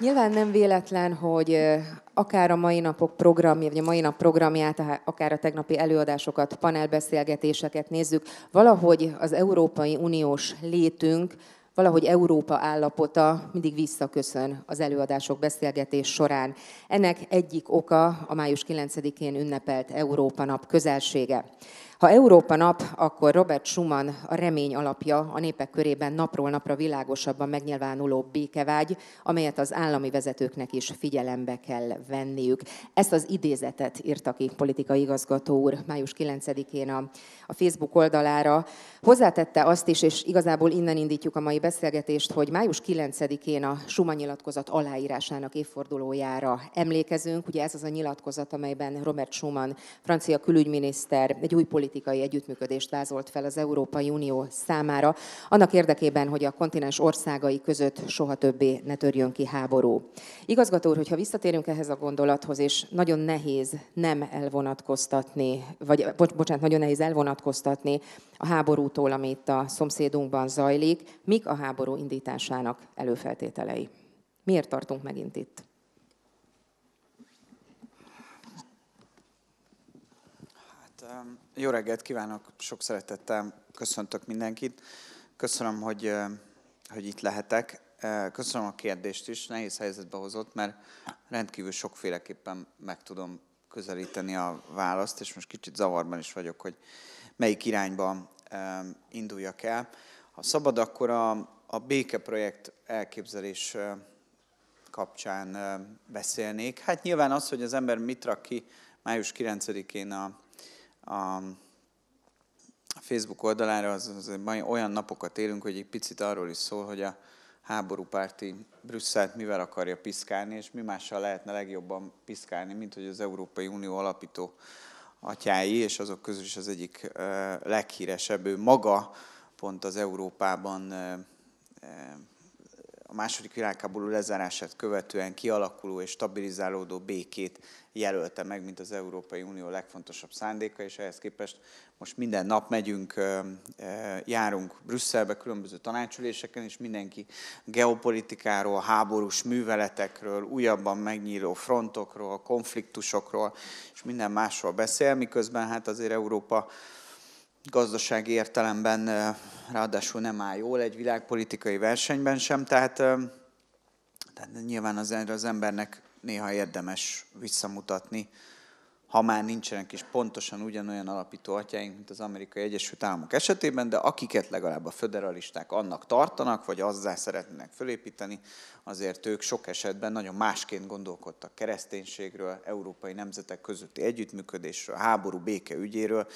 Nyilván nem véletlen, hogy akár a mai napok programja, vagy a mai nap programját, akár a tegnapi előadásokat, panelbeszélgetéseket nézzük, valahogy az Európai Uniós létünk, valahogy Európa állapota mindig visszaköszön az előadások beszélgetés során. Ennek egyik oka a május 9-én ünnepelt Európa nap közelsége. Ha Európa nap, akkor Robert Schumann a remény alapja a népek körében napról napra világosabban megnyilvánuló békevágy, amelyet az állami vezetőknek is figyelembe kell venniük. Ezt az idézetet írta ki politikai igazgató úr május 9-én a, a Facebook oldalára. Hozzátette azt is, és igazából innen indítjuk a mai beszélgetést, hogy május 9-én a Schumann nyilatkozat aláírásának évfordulójára emlékezünk. Ugye ez az a nyilatkozat, amelyben Robert Schumann, francia külügyminiszter, egy új politikai politikai együttműködést vázolt fel az Európai Unió számára, annak érdekében, hogy a kontinens országai között soha többé ne törjön ki háború. Igazgató úr, hogyha visszatérünk ehhez a gondolathoz, és nagyon nehéz nem elvonatkoztatni, vagy bocsánat, nagyon nehéz elvonatkoztatni a háborútól, amit a szomszédunkban zajlik, mik a háború indításának előfeltételei? Miért tartunk megint itt? Hát, jó reggelt kívánok, sok szeretettel köszöntök mindenkit. Köszönöm, hogy, hogy itt lehetek. Köszönöm a kérdést is, nehéz helyzetbe hozott, mert rendkívül sokféleképpen meg tudom közelíteni a választ, és most kicsit zavarban is vagyok, hogy melyik irányba induljak el. Ha szabad, akkor a, a békeprojekt elképzelés kapcsán beszélnék. Hát nyilván az, hogy az ember mit rak ki május 9-én a a Facebook oldalára, az, az mai olyan napokat élünk, hogy egy picit arról is szól, hogy a háborúpárti Brüsszelt mivel akarja piszkálni, és mi mással lehetne legjobban piszkálni, mint hogy az Európai Unió alapító atyái, és azok közül is az egyik leghíresebb, ő maga pont az Európában a második világháború lezárását követően kialakuló és stabilizálódó békét jelölte meg, mint az Európai Unió legfontosabb szándéka, és ehhez képest most minden nap megyünk, járunk Brüsszelbe különböző tanácsüléseken, és mindenki geopolitikáról, háborús műveletekről, újabban megnyíló frontokról, konfliktusokról, és minden másról beszél, miközben hát azért Európa gazdasági értelemben ráadásul nem áll jól egy világpolitikai versenyben sem, tehát, tehát nyilván az, az embernek néha érdemes visszamutatni, ha már nincsenek is pontosan ugyanolyan alapító atyáink, mint az Amerikai Egyesült Államok esetében, de akiket legalább a föderalisták annak tartanak, vagy azzá szeretnének fölépíteni, azért ők sok esetben nagyon másként gondolkodtak kereszténységről, európai nemzetek közötti együttműködésről, háború béke ügyéről,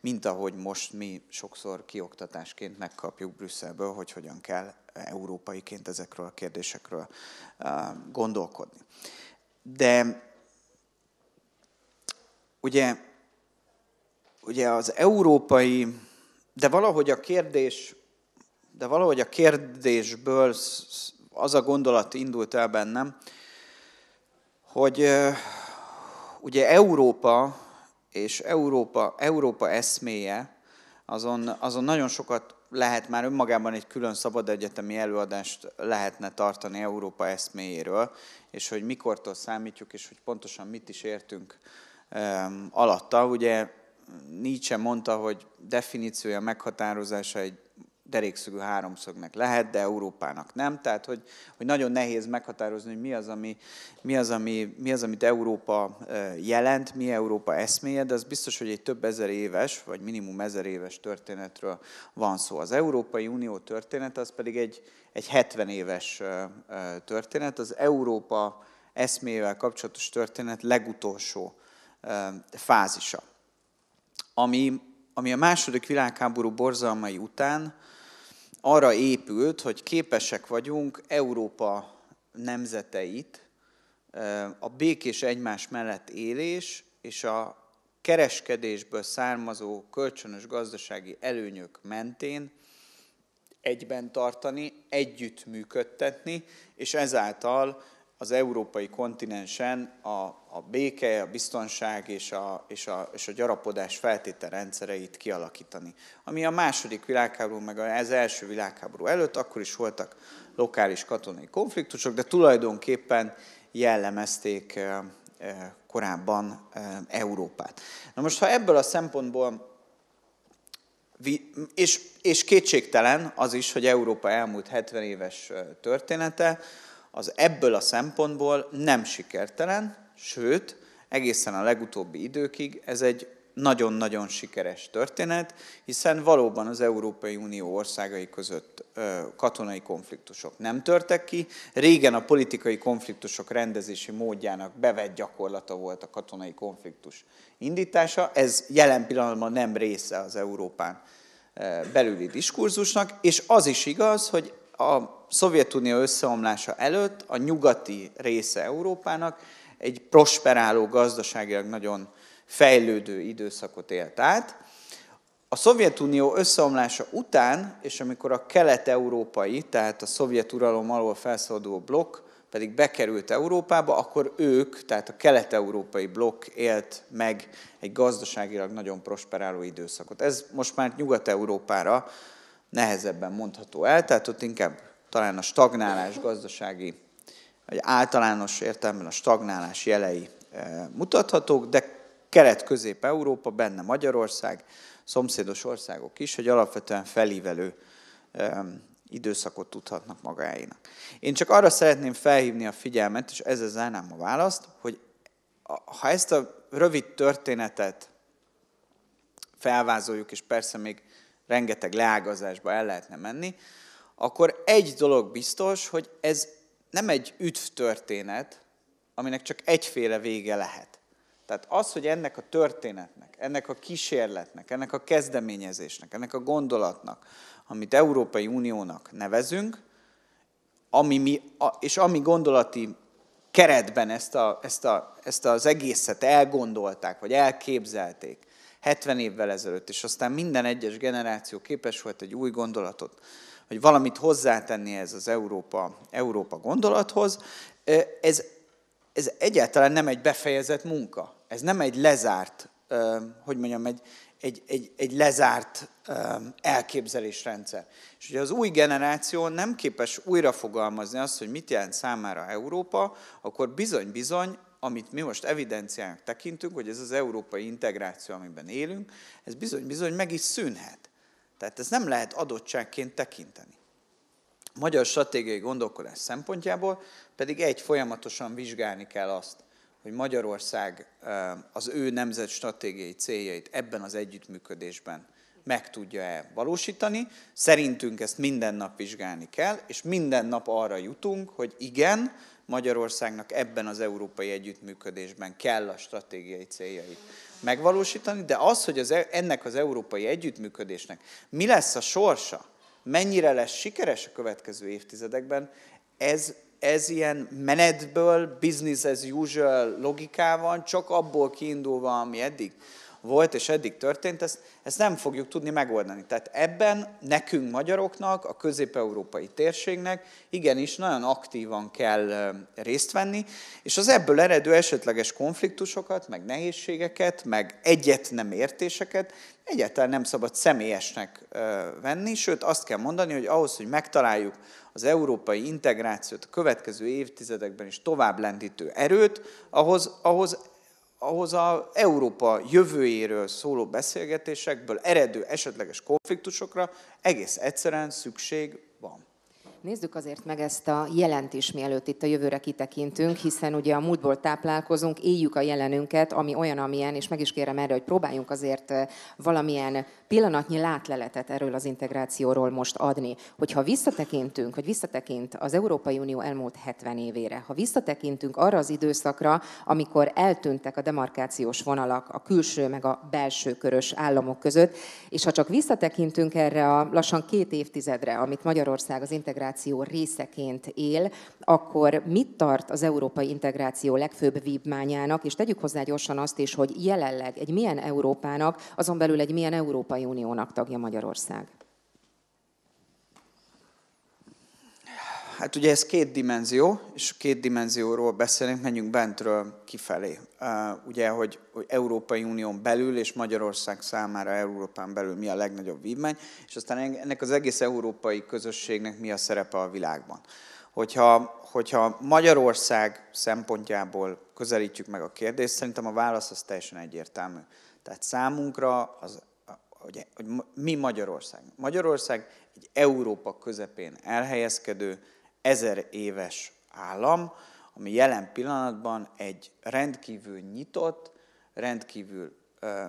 mint ahogy most mi sokszor kioktatásként megkapjuk Brüsszelből, hogy hogyan kell európaiként ezekről a kérdésekről eh, gondolkodni. De ugye, ugye az európai, de valahogy a kérdés, de valahogy a kérdésből az a gondolat indult el bennem, hogy ugye Európa és Európa, Európa eszméje azon, azon nagyon sokat lehet már önmagában egy külön szabad egyetemi előadást lehetne tartani Európa eszméjéről, és hogy mikortól számítjuk, és hogy pontosan mit is értünk alatta. Ugye Nietzsche mondta, hogy definíciója, meghatározása egy derékszögű háromszögnek lehet, de Európának nem. Tehát, hogy, hogy nagyon nehéz meghatározni, hogy mi az, ami, mi, az, ami, mi az, amit Európa jelent, mi Európa eszméje, de az biztos, hogy egy több ezer éves, vagy minimum ezer éves történetről van szó. Az Európai Unió története az pedig egy, egy 70 éves történet. Az Európa eszméjével kapcsolatos történet legutolsó fázisa. Ami, ami a második világháború borzalmai után arra épült, hogy képesek vagyunk Európa nemzeteit a békés egymás mellett élés és a kereskedésből származó kölcsönös gazdasági előnyök mentén egyben tartani, együtt működtetni, és ezáltal az európai kontinensen a, a béke, a biztonság és a, és a, és a gyarapodás feltételrendszereit kialakítani. Ami a második világháború, meg az első világháború előtt, akkor is voltak lokális katonai konfliktusok, de tulajdonképpen jellemezték korábban Európát. Na most, ha ebből a szempontból és, és kétségtelen az is, hogy Európa elmúlt 70 éves története, az ebből a szempontból nem sikertelen, sőt, egészen a legutóbbi időkig ez egy nagyon-nagyon sikeres történet, hiszen valóban az Európai Unió országai között katonai konfliktusok nem törtek ki. Régen a politikai konfliktusok rendezési módjának bevett gyakorlata volt a katonai konfliktus indítása. Ez jelen pillanatban nem része az Európán belüli diskurzusnak, és az is igaz, hogy a Szovjetunió összeomlása előtt a nyugati része Európának egy prosperáló, gazdaságilag nagyon fejlődő időszakot élt át. A Szovjetunió összeomlása után, és amikor a kelet-európai, tehát a szovjet uralom alól felszabaduló blokk pedig bekerült Európába, akkor ők, tehát a kelet-európai blokk élt meg egy gazdaságilag nagyon prosperáló időszakot. Ez most már Nyugat-Európára nehezebben mondható el, tehát ott inkább talán a stagnálás gazdasági, vagy általános értelemben a stagnálás jelei eh, mutathatók, de kelet-közép-európa, benne Magyarország, szomszédos országok is, hogy alapvetően felívelő időszakot tudhatnak magáénak. Én csak arra szeretném felhívni a figyelmet, és ezzel zárnám a választ, hogy ha ezt a rövid történetet felvázoljuk, és persze még rengeteg leágazásba el lehetne menni, akkor egy dolog biztos, hogy ez nem egy üdv történet, aminek csak egyféle vége lehet. Tehát az, hogy ennek a történetnek, ennek a kísérletnek, ennek a kezdeményezésnek, ennek a gondolatnak, amit Európai Uniónak nevezünk, ami mi, és ami gondolati keretben ezt, a, ezt, a, ezt az egészet elgondolták, vagy elképzelték 70 évvel ezelőtt, és aztán minden egyes generáció képes volt egy új gondolatot hogy valamit hozzátenni ez az Európa, Európa gondolathoz. Ez, ez egyáltalán nem egy befejezett munka. Ez nem egy lezárt, hogy mondjam, egy, egy, egy, egy lezárt elképzelésrendszer. És ugye az új generáció nem képes újrafogalmazni azt, hogy mit jelent számára Európa, akkor bizony-bizony amit mi most evidenciának tekintünk, hogy ez az európai integráció, amiben élünk, ez bizony-bizony meg is szűnhet. Tehát ez nem lehet adottságként tekinteni. A magyar stratégiai gondolkodás szempontjából pedig egy folyamatosan vizsgálni kell azt, hogy Magyarország az ő nemzet stratégiai céljait ebben az együttműködésben meg tudja-e valósítani. Szerintünk ezt minden nap vizsgálni kell, és minden nap arra jutunk, hogy igen, Magyarországnak ebben az európai együttműködésben kell a stratégiai céljait megvalósítani, de az, hogy az, e- ennek az európai együttműködésnek mi lesz a sorsa, mennyire lesz sikeres a következő évtizedekben, ez, ez ilyen menetből, business as usual logikával, csak abból kiindulva, ami eddig volt és eddig történt, ezt, ezt nem fogjuk tudni megoldani. Tehát ebben nekünk magyaroknak, a közép-európai térségnek igenis nagyon aktívan kell részt venni, és az ebből eredő esetleges konfliktusokat, meg nehézségeket, meg egyet nem értéseket egyáltalán nem szabad személyesnek venni, sőt azt kell mondani, hogy ahhoz, hogy megtaláljuk az európai integrációt, a következő évtizedekben is tovább lendítő erőt, ahhoz, ahhoz ahhoz a Európa jövőjéről szóló beszélgetésekből eredő esetleges konfliktusokra egész egyszerűen szükség van. Nézzük azért meg ezt a jelent is, mielőtt itt a jövőre kitekintünk, hiszen ugye a múltból táplálkozunk, éljük a jelenünket, ami olyan, amilyen, és meg is kérem erre, hogy próbáljunk azért eh, valamilyen pillanatnyi látleletet erről az integrációról most adni. Hogyha visszatekintünk, hogy visszatekint az Európai Unió elmúlt 70 évére, ha visszatekintünk arra az időszakra, amikor eltűntek a demarkációs vonalak a külső meg a belső körös államok között, és ha csak visszatekintünk erre a lassan két évtizedre, amit Magyarország az integráció részeként él, akkor mit tart az európai integráció legfőbb vívmányának, és tegyük hozzá gyorsan azt is, hogy jelenleg egy milyen Európának, azon belül egy milyen európai Európai Uniónak tagja Magyarország? Hát ugye ez két dimenzió, és két dimenzióról beszélünk, menjünk bentről kifelé. Ugye, hogy, hogy Európai Unión belül és Magyarország számára Európán belül mi a legnagyobb vívmány, és aztán ennek az egész európai közösségnek mi a szerepe a világban. Hogyha, hogyha Magyarország szempontjából közelítjük meg a kérdést, szerintem a válasz az teljesen egyértelmű. Tehát számunkra az hogy, hogy mi Magyarország. Magyarország egy Európa közepén elhelyezkedő ezer éves állam, ami jelen pillanatban egy rendkívül nyitott, rendkívül ö,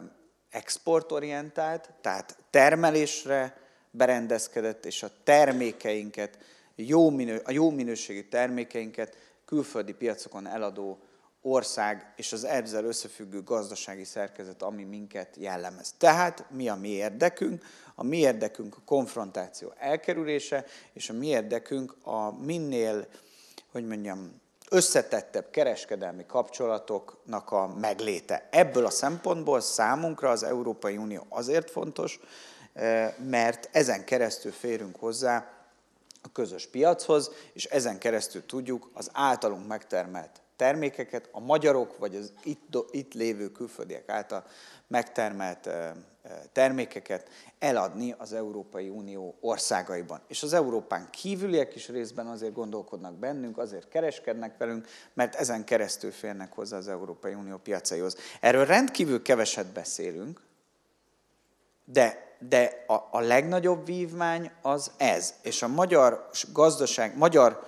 exportorientált, tehát termelésre berendezkedett, és a termékeinket, jó minő, a jó minőségű termékeinket külföldi piacokon eladó ország és az ezzel összefüggő gazdasági szerkezet, ami minket jellemez. Tehát mi a mi érdekünk? A mi érdekünk a konfrontáció elkerülése, és a mi érdekünk a minél, hogy mondjam, összetettebb kereskedelmi kapcsolatoknak a megléte. Ebből a szempontból számunkra az Európai Unió azért fontos, eh, mert ezen keresztül férünk hozzá a közös piachoz, és ezen keresztül tudjuk az általunk megtermelt termékeket a magyarok vagy az itt, itt lévő külföldiek által megtermelt termékeket eladni az Európai Unió országaiban. És az Európán kívüliek is részben azért gondolkodnak bennünk, azért kereskednek velünk, mert ezen keresztül férnek hozzá az Európai Unió piacaihoz. Erről rendkívül keveset beszélünk, de, de a, a legnagyobb vívmány az ez. És a magyar gazdaság, magyar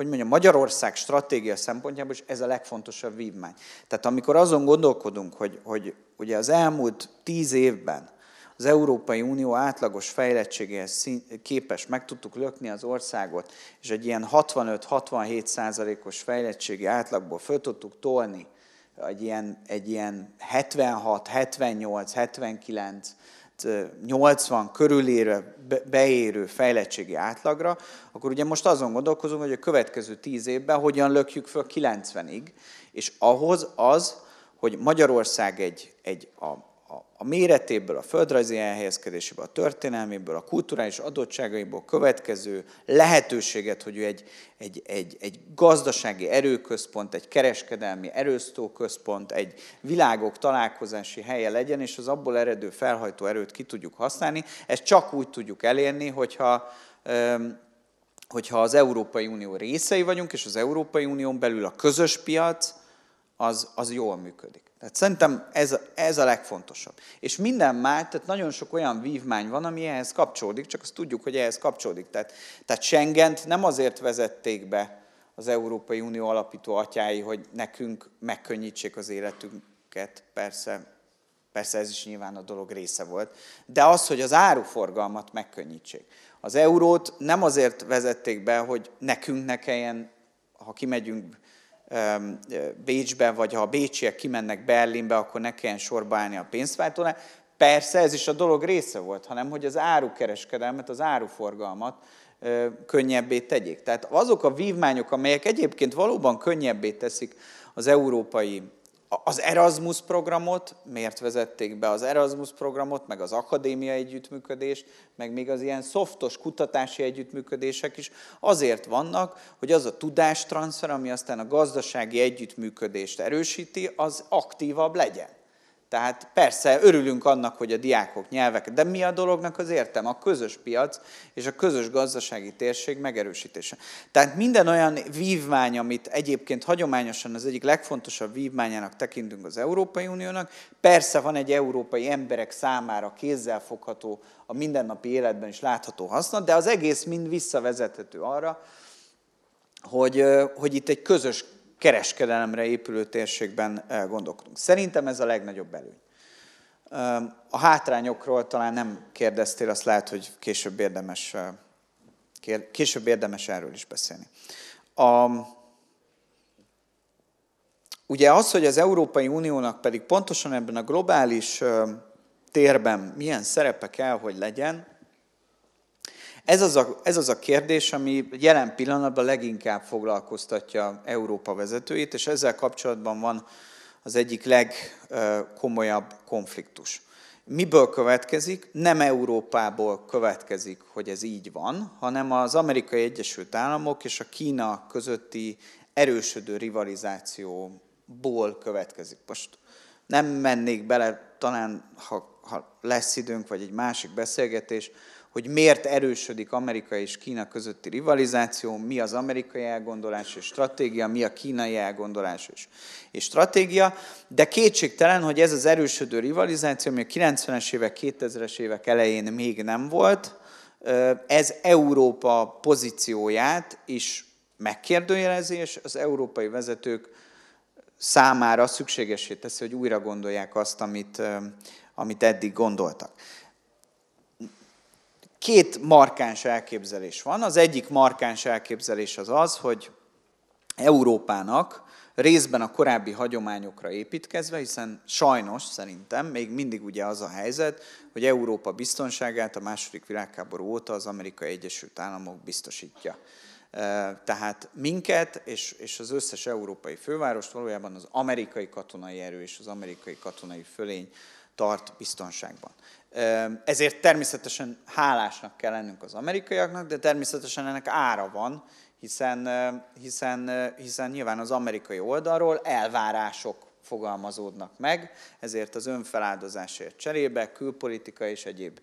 hogy mondjam, Magyarország stratégia szempontjából is ez a legfontosabb vívmány. Tehát amikor azon gondolkodunk, hogy, hogy ugye az elmúlt tíz évben az Európai Unió átlagos fejlettségéhez képes meg tudtuk lökni az országot, és egy ilyen 65-67 százalékos fejlettségi átlagból föl tudtuk tolni egy ilyen, egy ilyen 76, 78, 79 80 körülére beérő fejlettségi átlagra, akkor ugye most azon gondolkozunk, hogy a következő 10 évben hogyan lökjük föl 90-ig, és ahhoz az, hogy Magyarország egy, egy a a méretéből, a földrajzi elhelyezkedéséből, a történelméből, a kulturális adottságaiból következő lehetőséget, hogy ő egy, egy, egy, egy gazdasági erőközpont, egy kereskedelmi erősztóközpont, egy világok találkozási helye legyen, és az abból eredő felhajtó erőt ki tudjuk használni. Ezt csak úgy tudjuk elérni, hogyha hogyha az Európai Unió részei vagyunk, és az Európai Unión belül a közös piac, az, az jól működik. Tehát szerintem ez, ez a legfontosabb. És minden már, tehát nagyon sok olyan vívmány van, ami ehhez kapcsolódik, csak azt tudjuk, hogy ehhez kapcsolódik. Tehát, tehát Schengent nem azért vezették be az Európai Unió alapító atyái, hogy nekünk megkönnyítsék az életünket, persze, persze ez is nyilván a dolog része volt, de az, hogy az áruforgalmat megkönnyítsék. Az eurót nem azért vezették be, hogy nekünk ne kelljen, ha kimegyünk Bécsben, vagy ha a bécsiek kimennek Berlinbe, akkor ne kelljen sorba állni a pénzváltónál. Persze ez is a dolog része volt, hanem hogy az árukereskedelmet, az áruforgalmat könnyebbé tegyék. Tehát azok a vívmányok, amelyek egyébként valóban könnyebbé teszik az európai az Erasmus programot miért vezették be? Az Erasmus programot, meg az akadémia együttműködés, meg még az ilyen szoftos kutatási együttműködések is azért vannak, hogy az a tudástranszfer, ami aztán a gazdasági együttműködést erősíti, az aktívabb legyen. Tehát persze örülünk annak, hogy a diákok nyelvek, de mi a dolognak az értem? A közös piac és a közös gazdasági térség megerősítése. Tehát minden olyan vívmány, amit egyébként hagyományosan az egyik legfontosabb vívmányának tekintünk az Európai Uniónak, persze van egy európai emberek számára kézzelfogható, a mindennapi életben is látható haszna, de az egész mind visszavezethető arra, hogy, hogy itt egy közös kereskedelemre épülő térségben eh, gondolkodunk. Szerintem ez a legnagyobb előny. Eh, a hátrányokról talán nem kérdeztél, azt lehet, hogy később érdemes, eh, később érdemes erről is beszélni. A, ugye az, hogy az Európai Uniónak pedig pontosan ebben a globális térben milyen szerepe kell, hogy legyen, ez az, a, ez az a kérdés, ami jelen pillanatban leginkább foglalkoztatja Európa vezetőit, és ezzel kapcsolatban van az egyik legkomolyabb konfliktus. Miből következik? Nem Európából következik, hogy ez így van, hanem az Amerikai Egyesült Államok és a Kína közötti erősödő rivalizációból következik. Most nem mennék bele, talán ha, ha lesz időnk, vagy egy másik beszélgetés, hogy miért erősödik Amerika és Kína közötti rivalizáció, mi az amerikai elgondolás és stratégia, mi a kínai elgondolás és, és stratégia, de kétségtelen, hogy ez az erősödő rivalizáció, ami a 90-es évek, 2000-es évek elején még nem volt, ez Európa pozícióját is megkérdőjelezi, és az európai vezetők számára szükségesé teszi, hogy újra gondolják azt, amit, amit eddig gondoltak két markáns elképzelés van. Az egyik markáns elképzelés az az, hogy Európának részben a korábbi hagyományokra építkezve, hiszen sajnos szerintem még mindig ugye az a helyzet, hogy Európa biztonságát a második világháború óta az Amerikai Egyesült Államok biztosítja. Tehát minket és, és az összes európai fővárost valójában az amerikai katonai erő és az amerikai katonai fölény tart biztonságban. Ezért természetesen hálásnak kell lennünk az amerikaiaknak, de természetesen ennek ára van, hiszen, hiszen, hiszen nyilván az amerikai oldalról elvárások fogalmazódnak meg, ezért az önfeláldozásért cserébe, külpolitika és egyéb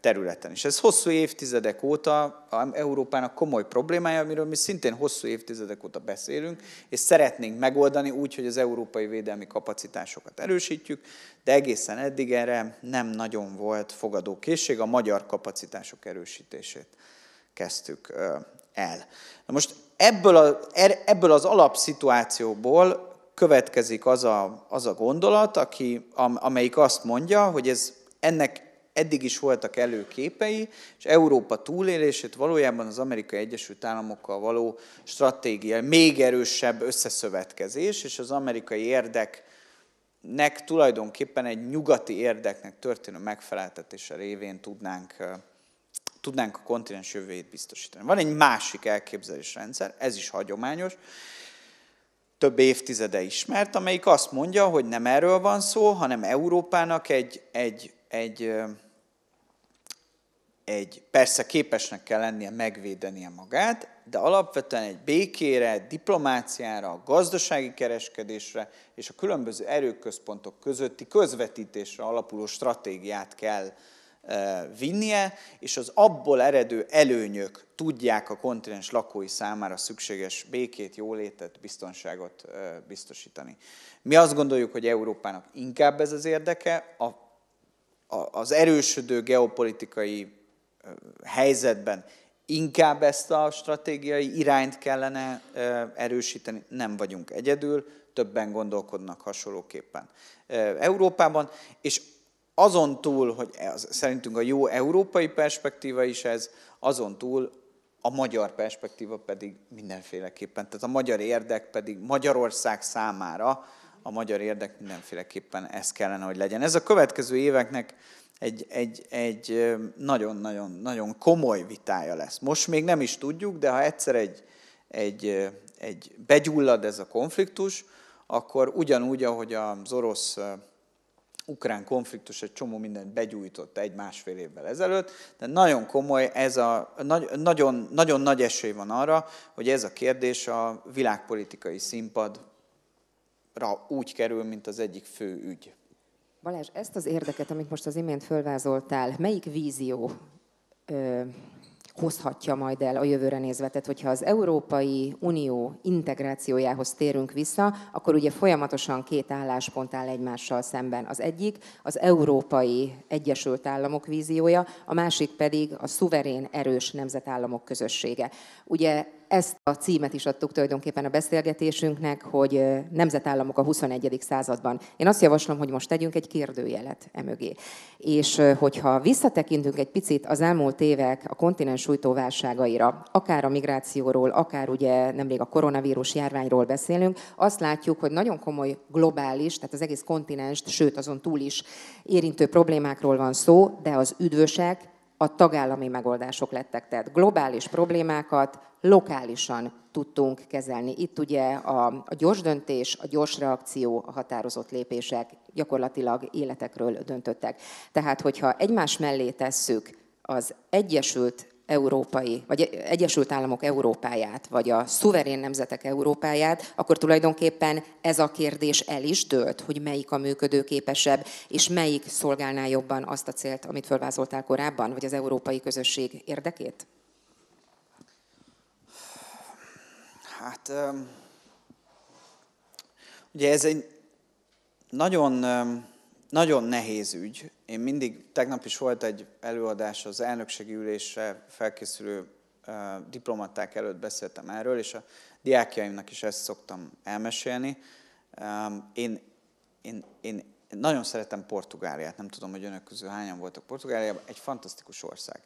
területen. is. ez hosszú évtizedek óta Európának komoly problémája, amiről mi szintén hosszú évtizedek óta beszélünk, és szeretnénk megoldani úgy, hogy az európai védelmi kapacitásokat erősítjük, de egészen eddig erre nem nagyon volt fogadókészség, a magyar kapacitások erősítését kezdtük el. Na most ebből, a, er, ebből az alapszituációból következik az a, az a gondolat, aki, am, amelyik azt mondja, hogy ez ennek eddig is voltak előképei, és Európa túlélését valójában az Amerikai Egyesült Államokkal való stratégia, még erősebb összeszövetkezés, és az amerikai érdeknek tulajdonképpen egy nyugati érdeknek történő megfeleltetése révén tudnánk, tudnánk a kontinens jövőjét biztosítani. Van egy másik elképzelésrendszer, ez is hagyományos, több évtizede ismert, amelyik azt mondja, hogy nem erről van szó, hanem Európának egy, egy, egy, egy persze képesnek kell lennie megvédenie magát, de alapvetően egy békére, diplomáciára, gazdasági kereskedésre és a különböző erőközpontok közötti közvetítésre alapuló stratégiát kell vinnie, és az abból eredő előnyök tudják a kontinens lakói számára szükséges békét, jólétet, biztonságot biztosítani. Mi azt gondoljuk, hogy Európának inkább ez az érdeke, a, a, az erősödő geopolitikai helyzetben inkább ezt a stratégiai irányt kellene erősíteni, nem vagyunk egyedül, többen gondolkodnak hasonlóképpen Európában, és azon túl, hogy ez, szerintünk a jó európai perspektíva is ez, azon túl a magyar perspektíva pedig mindenféleképpen, tehát a magyar érdek pedig Magyarország számára, a magyar érdek mindenféleképpen ez kellene, hogy legyen. Ez a következő éveknek egy, nagyon-nagyon nagyon komoly vitája lesz. Most még nem is tudjuk, de ha egyszer egy, egy, egy begyullad ez a konfliktus, akkor ugyanúgy, ahogy az orosz ukrán konfliktus egy csomó mindent begyújtott egy-másfél évvel ezelőtt, de nagyon komoly, ez a, nagy, nagyon, nagyon nagy esély van arra, hogy ez a kérdés a világpolitikai színpadra úgy kerül, mint az egyik fő ügy. Balázs, ezt az érdeket, amit most az imént fölvázoltál, melyik vízió ö, hozhatja majd el a jövőre nézve. Tehát, hogyha az Európai Unió integrációjához térünk vissza, akkor ugye folyamatosan két álláspont áll egymással szemben. Az egyik az Európai Egyesült Államok víziója, a másik pedig a szuverén erős nemzetállamok közössége. Ugye ezt a címet is adtuk tulajdonképpen a beszélgetésünknek, hogy nemzetállamok a 21. században. Én azt javaslom, hogy most tegyünk egy kérdőjelet emögé. És hogyha visszatekintünk egy picit az elmúlt évek a kontinens sújtó válságaira, akár a migrációról, akár ugye nemrég a koronavírus járványról beszélünk, azt látjuk, hogy nagyon komoly globális, tehát az egész kontinens, sőt azon túl is érintő problémákról van szó, de az üdvösek, a tagállami megoldások lettek. Tehát globális problémákat lokálisan tudtunk kezelni. Itt ugye a, a gyors döntés, a gyors reakció, a határozott lépések gyakorlatilag életekről döntöttek. Tehát, hogyha egymás mellé tesszük az Egyesült európai, vagy Egyesült Államok Európáját, vagy a szuverén nemzetek Európáját, akkor tulajdonképpen ez a kérdés el is dőlt, hogy melyik a működőképesebb, és melyik szolgálná jobban azt a célt, amit fölvázoltál korábban, vagy az európai közösség érdekét? Hát ugye ez egy nagyon, nagyon nehéz ügy. Én mindig, tegnap is volt egy előadás az elnökségi ülésre felkészülő diplomaták előtt beszéltem erről, és a diákjaimnak is ezt szoktam elmesélni. Én, én, én nagyon szeretem Portugáliát, nem tudom, hogy önök közül hányan voltak Portugáliában, egy fantasztikus ország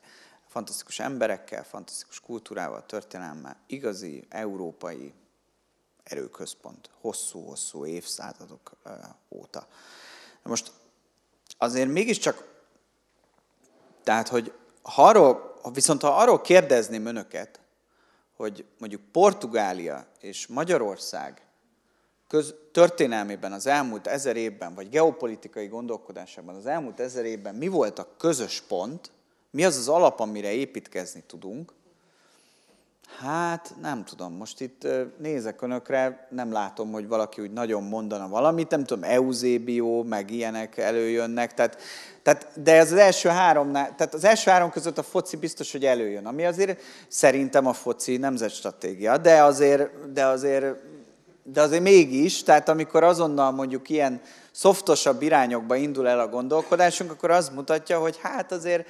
fantasztikus emberekkel, fantasztikus kultúrával, történelemmel, igazi európai erőközpont hosszú-hosszú évszázadok óta. Na most azért mégiscsak, tehát, hogy ha arról, viszont ha arról kérdezném önöket, hogy mondjuk Portugália és Magyarország köz, történelmében az elmúlt ezer évben, vagy geopolitikai gondolkodásában az elmúlt ezer évben mi volt a közös pont, mi az az alap, amire építkezni tudunk? Hát nem tudom, most itt nézek önökre, nem látom, hogy valaki úgy nagyon mondana valamit, nem tudom, Eusébio, meg ilyenek előjönnek, tehát, tehát, de ez az első három, tehát az első három között a foci biztos, hogy előjön, ami azért szerintem a foci nemzetstratégia, de azért, de azért, de azért mégis, tehát amikor azonnal mondjuk ilyen szoftosabb irányokba indul el a gondolkodásunk, akkor az mutatja, hogy hát azért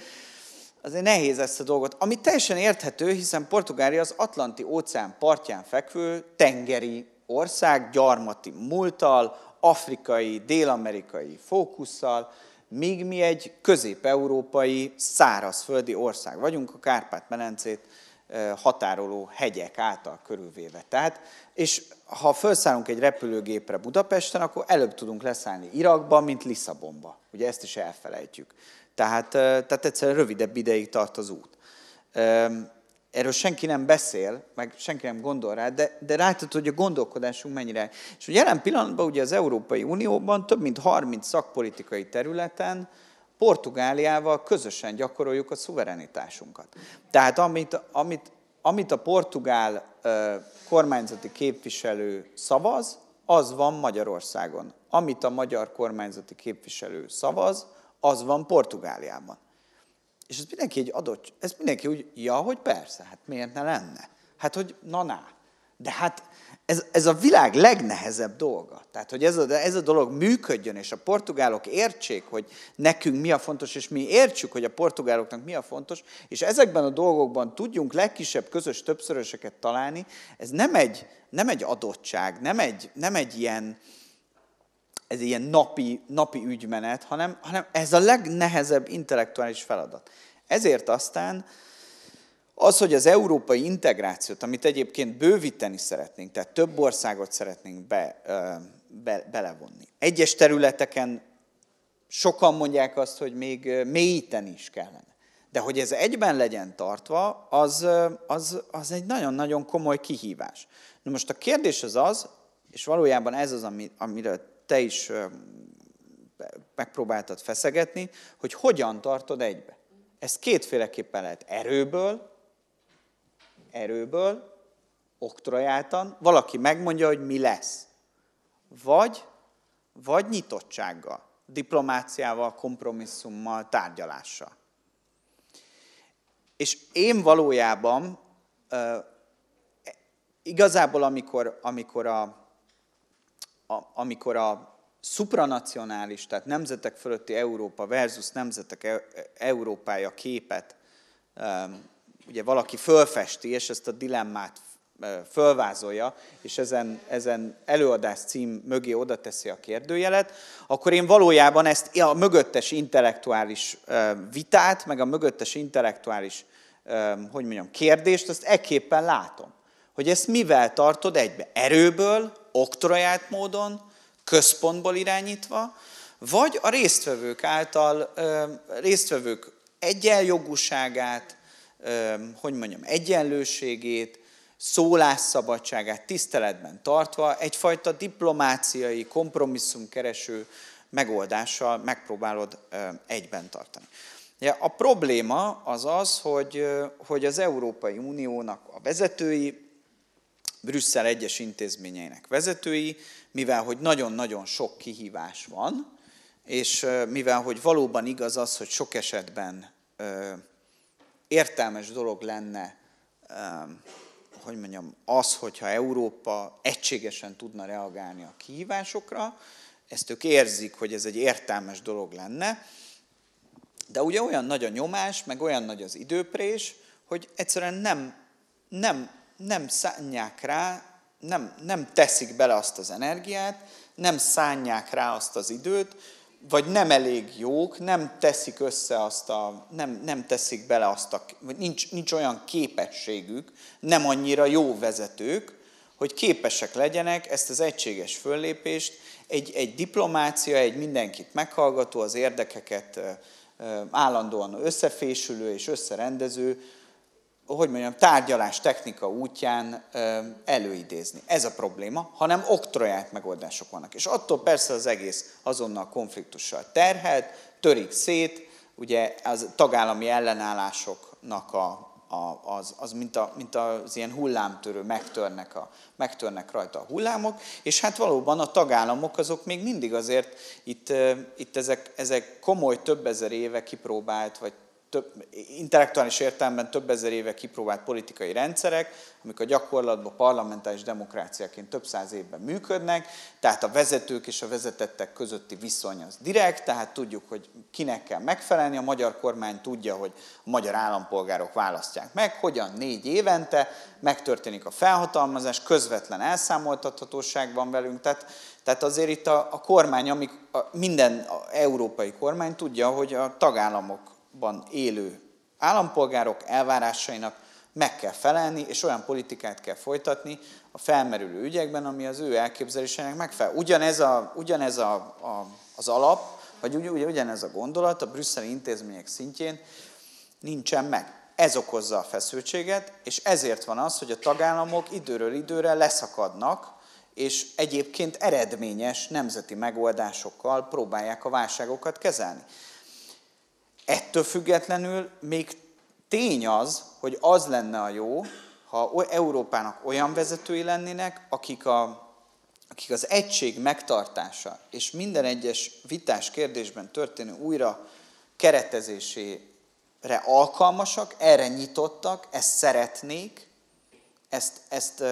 azért nehéz ezt a dolgot. Ami teljesen érthető, hiszen Portugália az Atlanti óceán partján fekvő tengeri ország, gyarmati múltal, afrikai, dél-amerikai fókusszal, míg mi egy közép-európai szárazföldi ország vagyunk, a Kárpát-menencét határoló hegyek által körülvéve. Tehát, és ha felszállunk egy repülőgépre Budapesten, akkor előbb tudunk leszállni Irakba, mint Lisszabonba. Ugye ezt is elfelejtjük. Tehát, tehát egyszerűen rövidebb ideig tart az út. Erről senki nem beszél, meg senki nem gondol rá, de, de látod, hogy a gondolkodásunk mennyire. És hogy jelen pillanatban ugye az Európai Unióban több mint 30 szakpolitikai területen Portugáliával közösen gyakoroljuk a szuverenitásunkat. Tehát amit, amit, amit a portugál kormányzati képviselő szavaz, az van Magyarországon. Amit a magyar kormányzati képviselő szavaz, az van Portugáliában. És ez mindenki egy adott, ez mindenki úgy, ja, hogy persze, hát miért ne lenne? Hát, hogy na na. De hát ez, ez a világ legnehezebb dolga. Tehát, hogy ez a, ez a dolog működjön, és a portugálok értsék, hogy nekünk mi a fontos, és mi értsük, hogy a portugáloknak mi a fontos, és ezekben a dolgokban tudjunk legkisebb közös többszöröseket találni, ez nem egy, nem egy adottság, nem egy, nem egy ilyen, ez ilyen napi, napi ügymenet, hanem, hanem ez a legnehezebb intellektuális feladat. Ezért aztán az, hogy az európai integrációt, amit egyébként bővíteni szeretnénk, tehát több országot szeretnénk be, be, belevonni. Egyes területeken sokan mondják azt, hogy még mélyíteni is kellene. De hogy ez egyben legyen tartva, az, az, az egy nagyon-nagyon komoly kihívás. Na most a kérdés az az, és valójában ez az, ami, amiről te is megpróbáltad feszegetni, hogy hogyan tartod egybe. Ez kétféleképpen lehet erőből, erőből, oktrojáltan, valaki megmondja, hogy mi lesz. Vagy, vagy nyitottsággal, diplomáciával, kompromisszummal, tárgyalással. És én valójában igazából, amikor, amikor a, a, amikor a supranacionális, tehát nemzetek fölötti Európa versus nemzetek e- Európája képet ugye valaki fölfesti, és ezt a dilemmát e, fölvázolja, és ezen, ezen előadás cím mögé oda teszi a kérdőjelet, akkor én valójában ezt a mögöttes intellektuális e, vitát, meg a mögöttes intellektuális, e, hogy mondjam, kérdést, azt ekképpen látom. Hogy ezt mivel tartod egybe? Erőből, oktrojált módon, központból irányítva, vagy a résztvevők által, résztvevők egyenjogúságát, hogy mondjam, egyenlőségét, szólásszabadságát tiszteletben tartva, egyfajta diplomáciai, kompromisszumkereső megoldással megpróbálod egyben tartani. A probléma az az, hogy, hogy az Európai Uniónak a vezetői Brüsszel egyes intézményeinek vezetői, mivel hogy nagyon-nagyon sok kihívás van, és mivel hogy valóban igaz az, hogy sok esetben értelmes dolog lenne, hogy mondjam, az, hogyha Európa egységesen tudna reagálni a kihívásokra, ezt ők érzik, hogy ez egy értelmes dolog lenne, de ugye olyan nagy a nyomás, meg olyan nagy az időprés, hogy egyszerűen nem, nem nem szánják rá, nem, nem teszik bele azt az energiát, nem szánják rá azt az időt, vagy nem elég jók, nem teszik össze azt a, nem, nem teszik bele azt a, vagy nincs, nincs olyan képességük, nem annyira jó vezetők, hogy képesek legyenek ezt az egységes föllépést, egy, egy diplomácia, egy mindenkit meghallgató, az érdekeket állandóan összefésülő és összerendező hogy mondjam, tárgyalás technika útján előidézni. Ez a probléma, hanem oktrojált megoldások vannak. És attól persze az egész azonnal konfliktussal terhelt, törik szét, ugye az tagállami ellenállásoknak a, a, az, az mint, a, mint az ilyen hullámtörő, megtörnek, a, megtörnek rajta a hullámok, és hát valóban a tagállamok azok még mindig azért itt, itt ezek, ezek komoly, több ezer éve kipróbált, vagy több, intellektuális értelemben több ezer éve kipróbált politikai rendszerek, amik a gyakorlatban parlamentális demokráciaként több száz évben működnek, tehát a vezetők és a vezetettek közötti viszony az direkt, tehát tudjuk, hogy kinek kell megfelelni, a magyar kormány tudja, hogy a magyar állampolgárok választják meg, hogyan négy évente megtörténik a felhatalmazás, közvetlen elszámoltathatóság van velünk, tehát tehát azért itt a, a kormány, amik, a, minden európai kormány tudja, hogy a tagállamok országban élő állampolgárok elvárásainak meg kell felelni, és olyan politikát kell folytatni a felmerülő ügyekben, ami az ő elképzelésének megfelel. Ugyanez, a, ugyanez a, a, az alap, vagy ugy, ugyanez a gondolat a brüsszeli intézmények szintjén nincsen meg. Ez okozza a feszültséget, és ezért van az, hogy a tagállamok időről időre leszakadnak, és egyébként eredményes nemzeti megoldásokkal próbálják a válságokat kezelni. Ettől függetlenül még tény az, hogy az lenne a jó, ha Európának olyan vezetői lennének, akik, a, akik az egység megtartása és minden egyes vitás kérdésben történő újra keretezésére alkalmasak, erre nyitottak, ezt szeretnék, ezt, ezt,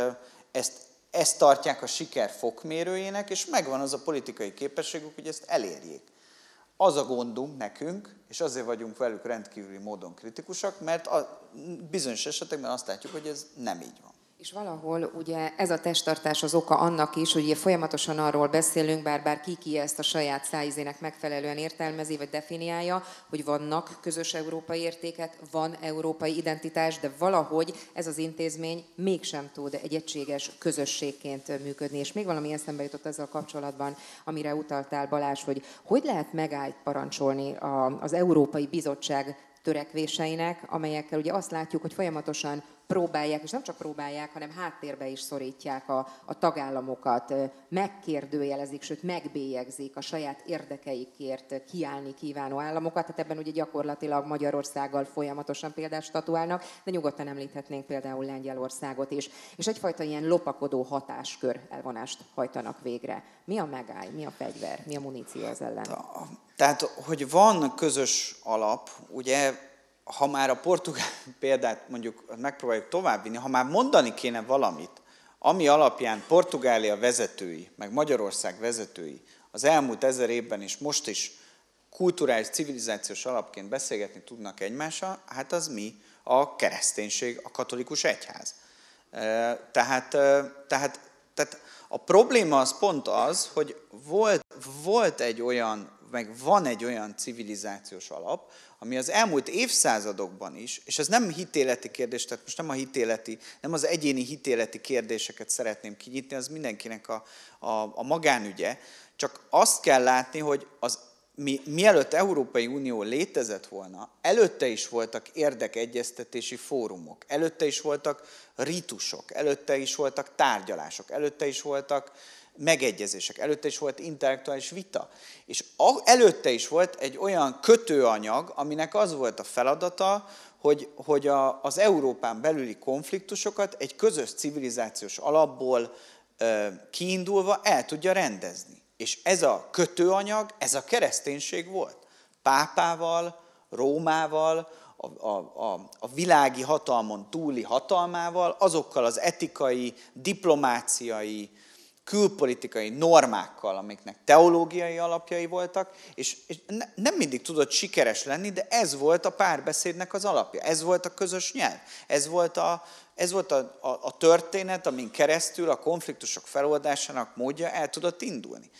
ezt, ezt tartják a siker fokmérőjének, és megvan az a politikai képességük, hogy ezt elérjék az a gondunk nekünk, és azért vagyunk velük rendkívüli módon kritikusak, mert a, bizonyos esetekben azt látjuk, hogy ez nem így van. És valahol ugye ez a testtartás az oka annak is, hogy ugye folyamatosan arról beszélünk, bár bár ki ki ezt a saját szájizének megfelelően értelmezi vagy definiálja, hogy vannak közös európai értékek, van európai identitás, de valahogy ez az intézmény mégsem tud egy egységes közösségként működni. És még valami eszembe jutott ezzel kapcsolatban, amire utaltál balás, hogy hogy lehet megállt parancsolni az Európai Bizottság törekvéseinek, amelyekkel ugye azt látjuk, hogy folyamatosan próbálják, és nem csak próbálják, hanem háttérbe is szorítják a, a tagállamokat, megkérdőjelezik, sőt megbélyegzik a saját érdekeikért kiállni kívánó államokat. Tehát ebben ugye gyakorlatilag Magyarországgal folyamatosan példást statuálnak, de nyugodtan említhetnénk például Lengyelországot is. És egyfajta ilyen lopakodó hatáskör elvonást hajtanak végre. Mi a megáll, mi a fegyver, mi a muníció az ellen? Tehát, hogy van közös alap, ugye ha már a portugál példát mondjuk megpróbáljuk továbbvinni, ha már mondani kéne valamit, ami alapján Portugália vezetői, meg Magyarország vezetői az elmúlt ezer évben és most is kulturális, civilizációs alapként beszélgetni tudnak egymással, hát az mi? A kereszténység, a katolikus egyház. Tehát, tehát, tehát a probléma az pont az, hogy volt, volt egy olyan meg van egy olyan civilizációs alap, ami az elmúlt évszázadokban is, és ez nem hitéleti kérdés, tehát most nem a hitéleti, nem az egyéni hitéleti kérdéseket szeretném kinyitni, az mindenkinek a, a, a magánügye, csak azt kell látni, hogy az mi, mielőtt Európai Unió létezett volna, előtte is voltak érdekegyeztetési fórumok, előtte is voltak ritusok, előtte is voltak tárgyalások, előtte is voltak megegyezések. Előtte is volt intellektuális vita. És előtte is volt egy olyan kötőanyag, aminek az volt a feladata, hogy, hogy a, az Európán belüli konfliktusokat egy közös civilizációs alapból ö, kiindulva el tudja rendezni. És ez a kötőanyag, ez a kereszténység volt. Pápával, Rómával, a, a, a, a világi hatalmon túli hatalmával, azokkal az etikai, diplomáciai, külpolitikai normákkal, amiknek teológiai alapjai voltak, és, és ne, nem mindig tudott sikeres lenni, de ez volt a párbeszédnek az alapja, ez volt a közös nyelv, ez volt a, ez volt a, a, a történet, amin keresztül a konfliktusok feloldásának módja el tudott indulni.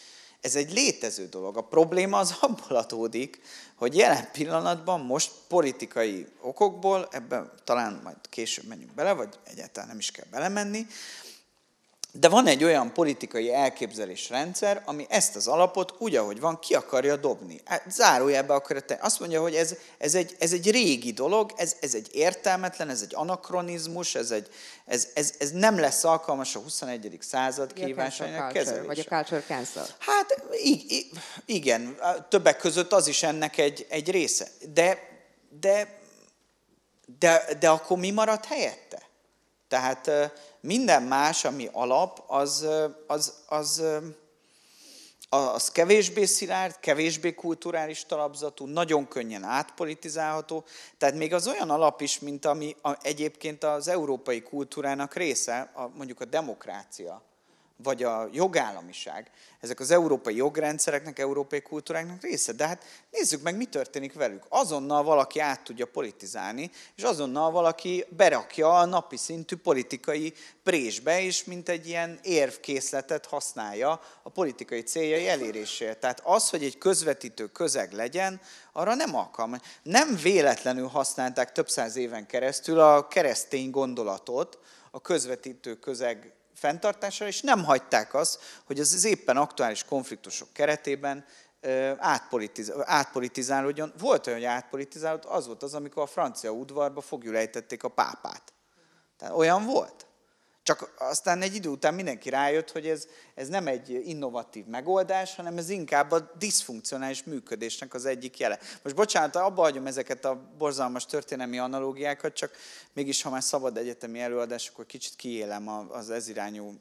Ez egy létező dolog. A probléma az abból adódik, hogy jelen pillanatban most politikai okokból, ebben talán majd később menjünk bele, vagy egyáltalán nem is kell belemenni, de van egy olyan politikai elképzelésrendszer, ami ezt az alapot úgy, ahogy van, ki akarja dobni. Hát zárójelbe akarja te. Azt mondja, hogy ez, ez, egy, ez egy régi dolog, ez, ez egy értelmetlen, ez egy anakronizmus, ez, egy, ez, ez, ez nem lesz alkalmas a 21. század kívánságnak kezelése. Vagy a culture cancel. Hát igen, többek között az is ennek egy, egy része. De, de, de, de akkor mi marad helyette? Tehát minden más, ami alap, az, az, az, az kevésbé szilárd, kevésbé kulturális talapzatú, nagyon könnyen átpolitizálható. Tehát még az olyan alap is, mint ami egyébként az európai kultúrának része, a, mondjuk a demokrácia vagy a jogállamiság, ezek az európai jogrendszereknek, európai kultúráknak része. De hát nézzük meg, mi történik velük. Azonnal valaki át tudja politizálni, és azonnal valaki berakja a napi szintű politikai présbe, és mint egy ilyen érvkészletet használja a politikai céljai elérésére. Tehát az, hogy egy közvetítő közeg legyen, arra nem alkalmas. Nem véletlenül használták több száz éven keresztül a keresztény gondolatot, a közvetítő közeg fenntartására, és nem hagyták azt, hogy az, az éppen aktuális konfliktusok keretében átpolitizálódjon. Volt olyan, hogy átpolitizálódott, az volt az, amikor a francia udvarba fogjulejtették ejtették a pápát. Tehát olyan volt. Csak aztán egy idő után mindenki rájött, hogy ez, ez nem egy innovatív megoldás, hanem ez inkább a diszfunkcionális működésnek az egyik jele. Most bocsánat, abba hagyom ezeket a borzalmas történelmi analógiákat, csak mégis, ha már szabad egyetemi előadás, akkor kicsit kiélem az ezirányú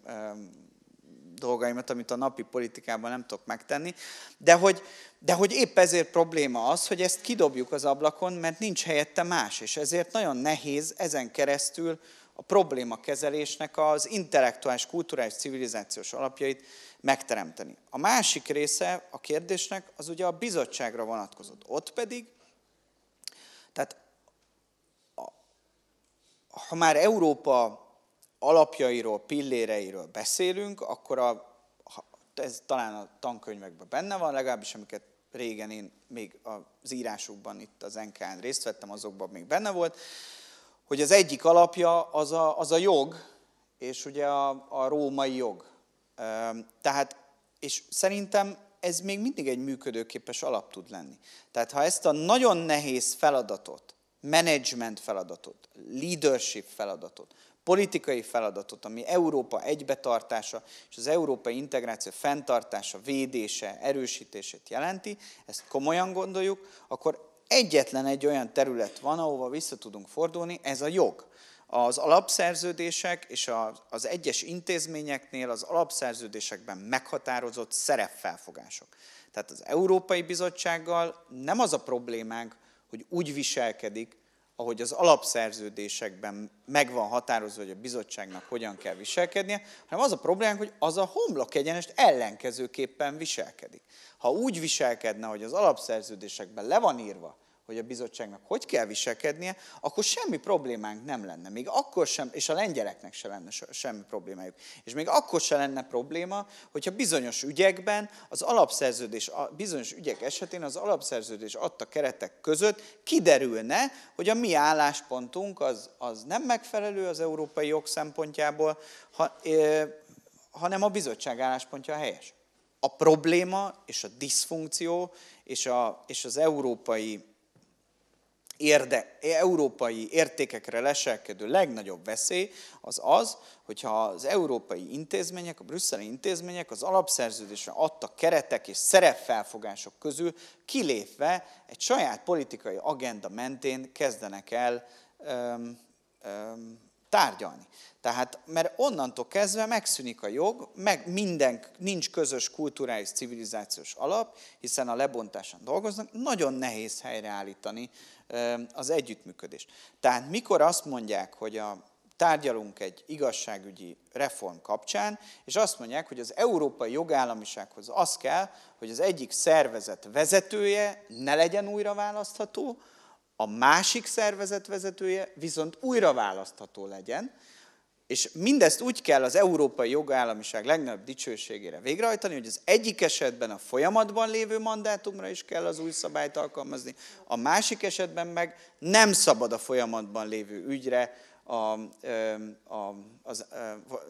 dolgaimat, amit a napi politikában nem tudok megtenni, de hogy, de hogy épp ezért probléma az, hogy ezt kidobjuk az ablakon, mert nincs helyette más, és ezért nagyon nehéz ezen keresztül a probléma kezelésnek az intellektuális, kulturális, civilizációs alapjait megteremteni. A másik része a kérdésnek az ugye a bizottságra vonatkozott. Ott pedig, tehát ha már Európa alapjairól, pilléreiről beszélünk, akkor a, ez talán a tankönyvekben benne van, legalábbis amiket régen én még az írásukban itt az NKN részt vettem, azokban még benne volt hogy az egyik alapja az a, az a jog, és ugye a, a római jog. Tehát, és szerintem ez még mindig egy működőképes alap tud lenni. Tehát ha ezt a nagyon nehéz feladatot, management feladatot, leadership feladatot, politikai feladatot, ami Európa egybetartása és az európai integráció fenntartása, védése, erősítését jelenti, ezt komolyan gondoljuk, akkor Egyetlen egy olyan terület van, ahova vissza tudunk fordulni, ez a jog. Az alapszerződések és az egyes intézményeknél az alapszerződésekben meghatározott szerepfelfogások. Tehát az Európai Bizottsággal nem az a problémánk, hogy úgy viselkedik, ahogy az alapszerződésekben megvan határozva, hogy a bizottságnak hogyan kell viselkednie, hanem az a problémánk, hogy az a homlok egyenest ellenkezőképpen viselkedik. Ha úgy viselkedne, hogy az alapszerződésekben le van írva, hogy a bizottságnak hogy kell viselkednie, akkor semmi problémánk nem lenne. Még akkor sem, és a lengyeleknek se lenne semmi problémájuk. És még akkor se lenne probléma, hogyha bizonyos ügyekben az alapszerződés, bizonyos ügyek esetén az alapszerződés adta keretek között kiderülne, hogy a mi álláspontunk az, az nem megfelelő az európai jog szempontjából, ha, e, hanem a bizottság álláspontja a helyes a probléma és a diszfunkció és, a, és az európai érde, európai értékekre leselkedő legnagyobb veszély az az, hogyha az európai intézmények, a brüsszeli intézmények az alapszerződésre adta keretek és szerepfelfogások közül kilépve egy saját politikai agenda mentén kezdenek el öm, öm, tárgyalni. Tehát, mert onnantól kezdve megszűnik a jog, meg minden, nincs közös kulturális, civilizációs alap, hiszen a lebontáson dolgoznak, nagyon nehéz helyreállítani az együttműködést. Tehát mikor azt mondják, hogy a, tárgyalunk egy igazságügyi reform kapcsán, és azt mondják, hogy az európai jogállamisághoz az kell, hogy az egyik szervezet vezetője ne legyen újra választható, a másik szervezet vezetője viszont újra választható legyen, és mindezt úgy kell az európai jogállamiság legnagyobb dicsőségére végrehajtani, hogy az egyik esetben a folyamatban lévő mandátumra is kell az új szabályt alkalmazni, a másik esetben meg nem szabad a folyamatban lévő ügyre, a, a, az, a,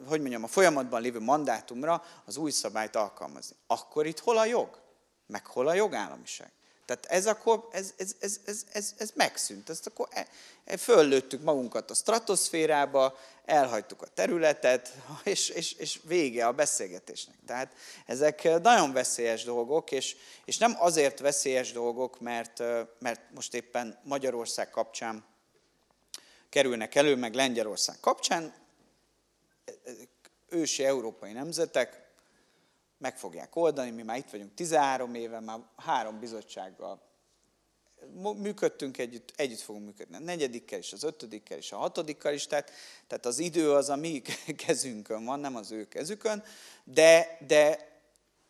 hogy mondjam, a folyamatban lévő mandátumra az új szabályt alkalmazni. Akkor itt hol a jog? Meg hol a jogállamiság? Tehát ez akkor, ez, ez, ez, ez, ez, ez megszűnt. Ezt akkor e, e, föllőttük magunkat a stratoszférába, elhagytuk a területet, és, és, és vége a beszélgetésnek. Tehát ezek nagyon veszélyes dolgok, és, és nem azért veszélyes dolgok, mert, mert most éppen Magyarország kapcsán kerülnek elő, meg Lengyelország kapcsán, ősi európai nemzetek, meg fogják oldani, mi már itt vagyunk 13 éve, már három bizottsággal működtünk együtt, együtt fogunk működni a negyedikkel is, az ötödikkel is, a hatodikkal is, tehát, tehát az idő az a mi kezünkön van, nem az ő kezükön, de, de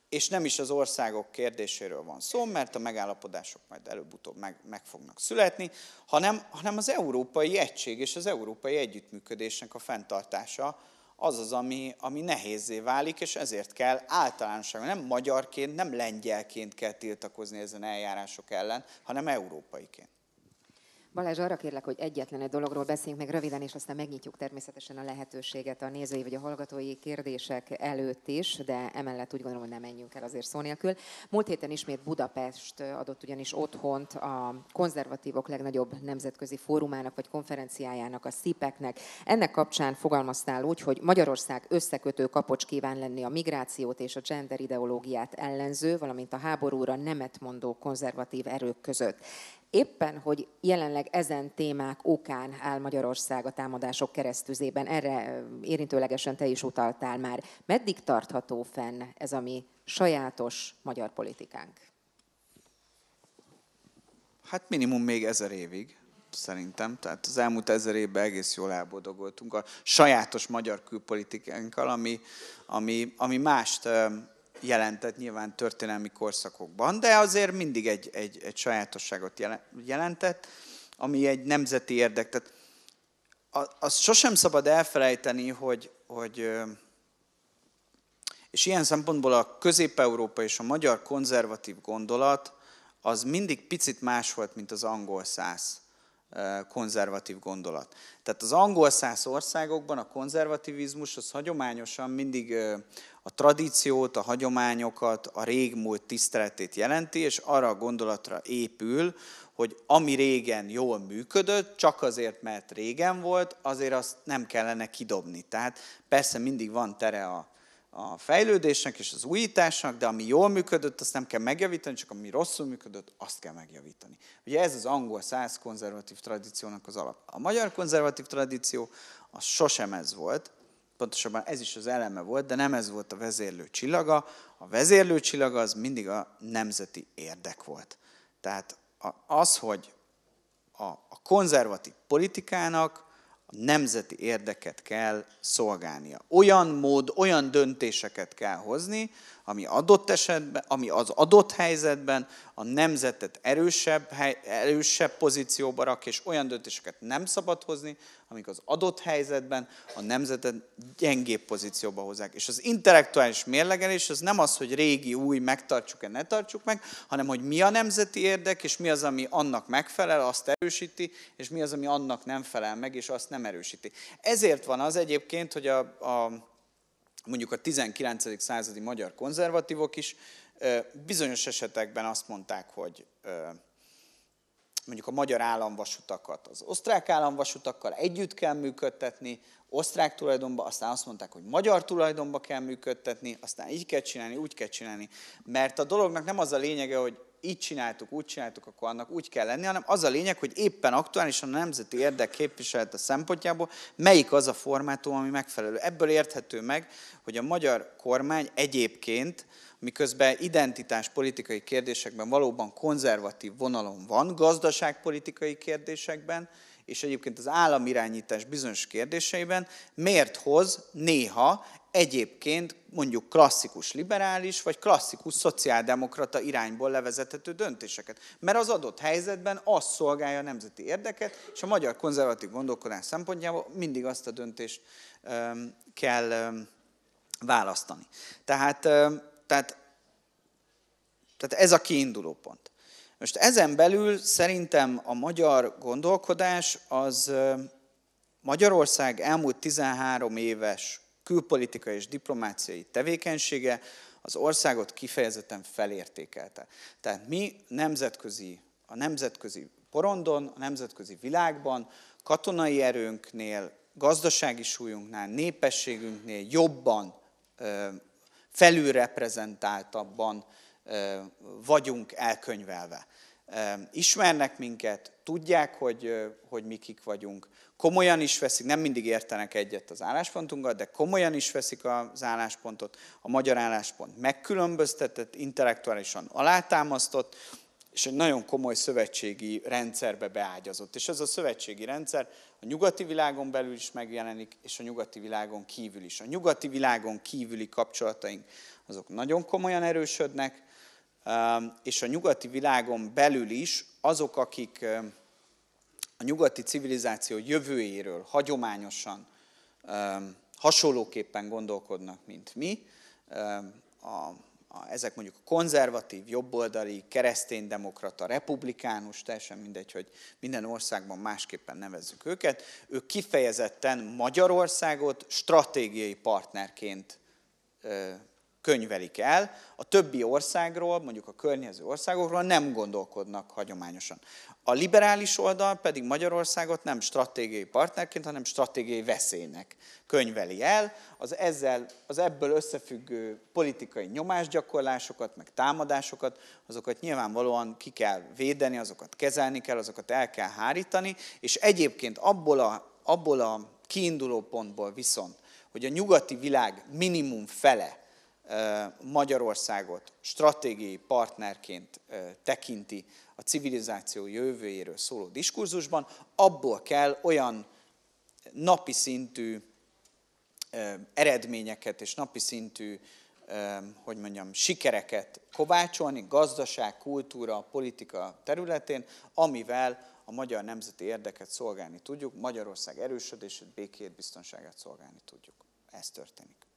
és nem is az országok kérdéséről van szó, mert a megállapodások majd előbb-utóbb meg, meg fognak születni, hanem, hanem az európai egység és az európai együttműködésnek a fenntartása az az, ami, ami nehézé válik, és ezért kell általánosságban, nem magyarként, nem lengyelként kell tiltakozni ezen eljárások ellen, hanem európaiként. Balázs, arra kérlek, hogy egyetlen egy dologról beszéljünk meg röviden, és aztán megnyitjuk természetesen a lehetőséget a nézői vagy a hallgatói kérdések előtt is, de emellett úgy gondolom, hogy nem menjünk el azért szó nélkül. Múlt héten ismét Budapest adott ugyanis otthont a konzervatívok legnagyobb nemzetközi fórumának vagy konferenciájának, a SZIPEKnek. Ennek kapcsán fogalmaztál úgy, hogy Magyarország összekötő kapocs kíván lenni a migrációt és a gender ideológiát ellenző, valamint a háborúra nemet mondó konzervatív erők között. Éppen, hogy jelenleg ezen témák okán áll Magyarország a támadások keresztüzében, erre érintőlegesen te is utaltál már. Meddig tartható fenn ez a mi sajátos magyar politikánk? Hát minimum még ezer évig szerintem. Tehát az elmúlt ezer évben egész jól elboldogoltunk a sajátos magyar külpolitikánkkal, ami, ami, ami mást jelentett nyilván történelmi korszakokban, de azért mindig egy, egy, egy sajátosságot jelentett, ami egy nemzeti érdek. Tehát azt sosem szabad elfelejteni, hogy, hogy és ilyen szempontból a közép-európa és a magyar konzervatív gondolat az mindig picit más volt, mint az angol száz konzervatív gondolat. Tehát az angol száz országokban a konzervativizmus az hagyományosan mindig a tradíciót, a hagyományokat, a régmúlt tiszteletét jelenti, és arra a gondolatra épül, hogy ami régen jól működött, csak azért, mert régen volt, azért azt nem kellene kidobni. Tehát persze mindig van tere a a fejlődésnek és az újításnak, de ami jól működött, azt nem kell megjavítani, csak ami rosszul működött, azt kell megjavítani. Ugye ez az angol száz konzervatív tradíciónak az alap. A magyar konzervatív tradíció az sosem ez volt, pontosabban ez is az eleme volt, de nem ez volt a vezérlő csillaga. A vezérlő csillaga az mindig a nemzeti érdek volt. Tehát az, hogy a konzervatív politikának a nemzeti érdeket kell szolgálnia. Olyan mód, olyan döntéseket kell hozni, ami, adott esetben, ami az adott helyzetben a nemzetet erősebb, hely, erősebb pozícióba rak, és olyan döntéseket nem szabad hozni, amik az adott helyzetben a nemzetet gyengébb pozícióba hozzák. És az intellektuális mérlegelés az nem az, hogy régi, új, megtartsuk-e, ne tartsuk meg, hanem hogy mi a nemzeti érdek, és mi az, ami annak megfelel, azt erősíti, és mi az, ami annak nem felel meg, és azt nem erősíti. Ezért van az egyébként, hogy a, a mondjuk a 19. századi magyar konzervatívok is bizonyos esetekben azt mondták, hogy mondjuk a magyar államvasutakat az osztrák államvasutakkal együtt kell működtetni, osztrák tulajdonba, aztán azt mondták, hogy magyar tulajdonba kell működtetni, aztán így kell csinálni, úgy kell csinálni. Mert a dolognak nem az a lényege, hogy így csináltuk, úgy csináltuk, akkor annak úgy kell lenni, hanem az a lényeg, hogy éppen aktuálisan a nemzeti érdek a szempontjából melyik az a formátum, ami megfelelő. Ebből érthető meg, hogy a magyar kormány egyébként, miközben identitás politikai kérdésekben valóban konzervatív vonalon van, gazdaságpolitikai kérdésekben, és egyébként az államirányítás bizonyos kérdéseiben miért hoz néha egyébként mondjuk klasszikus liberális vagy klasszikus szociáldemokrata irányból levezethető döntéseket. Mert az adott helyzetben az szolgálja a nemzeti érdeket, és a magyar konzervatív gondolkodás szempontjából mindig azt a döntést kell választani. Tehát, tehát, tehát ez a kiinduló pont. Most ezen belül szerintem a magyar gondolkodás az Magyarország elmúlt 13 éves külpolitikai és diplomáciai tevékenysége az országot kifejezetten felértékelte. Tehát mi nemzetközi, a nemzetközi porondon, a nemzetközi világban, katonai erőnknél, gazdasági súlyunknál, népességünknél jobban, felülreprezentáltabban vagyunk elkönyvelve ismernek minket, tudják, hogy, hogy mi kik vagyunk, komolyan is veszik, nem mindig értenek egyet az álláspontunkat, de komolyan is veszik az álláspontot. A magyar álláspont megkülönböztetett, intellektuálisan alátámasztott, és egy nagyon komoly szövetségi rendszerbe beágyazott. És ez a szövetségi rendszer a nyugati világon belül is megjelenik, és a nyugati világon kívül is. A nyugati világon kívüli kapcsolataink azok nagyon komolyan erősödnek, és a nyugati világon belül is azok, akik a nyugati civilizáció jövőjéről hagyományosan hasonlóképpen gondolkodnak, mint mi, a, a, ezek mondjuk a konzervatív, jobboldali, kereszténydemokrata, republikánus, teljesen mindegy, hogy minden országban másképpen nevezzük őket, ők kifejezetten Magyarországot stratégiai partnerként könyvelik el, a többi országról, mondjuk a környező országokról nem gondolkodnak hagyományosan. A liberális oldal pedig Magyarországot nem stratégiai partnerként, hanem stratégiai veszélynek könyveli el, az, ezzel, az ebből összefüggő politikai nyomásgyakorlásokat, meg támadásokat, azokat nyilvánvalóan ki kell védeni, azokat kezelni kell, azokat el kell hárítani, és egyébként abból a, abból a kiinduló pontból viszont, hogy a nyugati világ minimum fele Magyarországot stratégiai partnerként tekinti a civilizáció jövőjéről szóló diskurzusban, abból kell olyan napi szintű eredményeket és napi szintű, hogy mondjam, sikereket kovácsolni gazdaság, kultúra, politika területén, amivel a magyar nemzeti érdeket szolgálni tudjuk, Magyarország erősödését, békét, biztonságát szolgálni tudjuk. Ez történik.